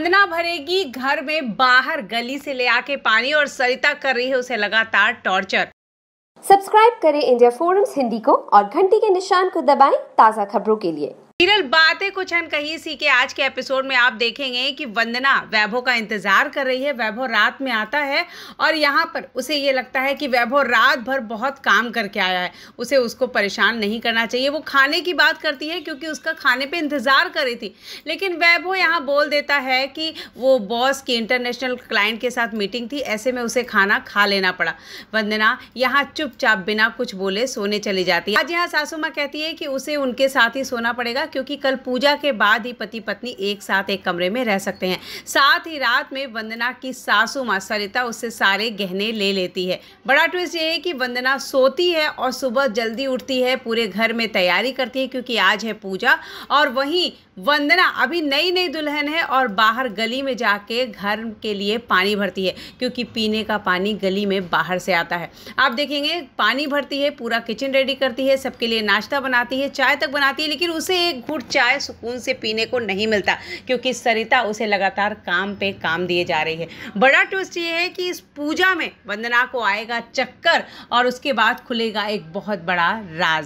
वंदना भरेगी घर में बाहर गली से ले आके पानी और सरिता कर रही है उसे लगातार टॉर्चर सब्सक्राइब करें इंडिया फोरम्स हिंदी को और घंटी के निशान को दबाएं ताज़ा खबरों के लिए सीरियल बातें कुछ हम कहीं सी के आज के एपिसोड में आप देखेंगे कि वंदना वैभव का इंतजार कर रही है वैभव रात में आता है और यहाँ पर उसे ये लगता है कि वैभव रात भर बहुत काम करके आया है उसे उसको परेशान नहीं करना चाहिए वो खाने की बात करती है क्योंकि उसका खाने पे इंतज़ार कर रही थी लेकिन वैभव यहाँ बोल देता है कि वो बॉस की इंटरनेशनल क्लाइंट के साथ मीटिंग थी ऐसे में उसे खाना खा लेना पड़ा वंदना यहाँ चुपचाप बिना कुछ बोले सोने चली जाती है आज यहाँ सासू माँ कहती है कि उसे उनके साथ ही सोना पड़ेगा क्योंकि कल पूजा के बाद ही पति पत्नी एक साथ एक कमरे में रह सकते हैं साथ ही रात में वंदना की सासू माँ सरिता उससे सारे गहने ले लेती है बड़ा ट्विस्ट ये है कि वंदना सोती है और सुबह जल्दी उठती है पूरे घर में तैयारी करती है क्योंकि आज है पूजा और वहीं वंदना अभी नई नई दुल्हन है और बाहर गली में जाके घर के लिए पानी भरती है क्योंकि पीने का पानी गली में बाहर से आता है आप देखेंगे पानी भरती है पूरा किचन रेडी करती है सबके लिए नाश्ता बनाती है चाय तक बनाती है लेकिन उसे एक एक चाय सुकून से पीने को नहीं मिलता क्योंकि सरिता उसे लगातार काम पे काम दिए जा रही है बड़ा ट्विस्ट ये है कि इस पूजा में वंदना को आएगा चक्कर और उसके बाद खुलेगा एक बहुत बड़ा राज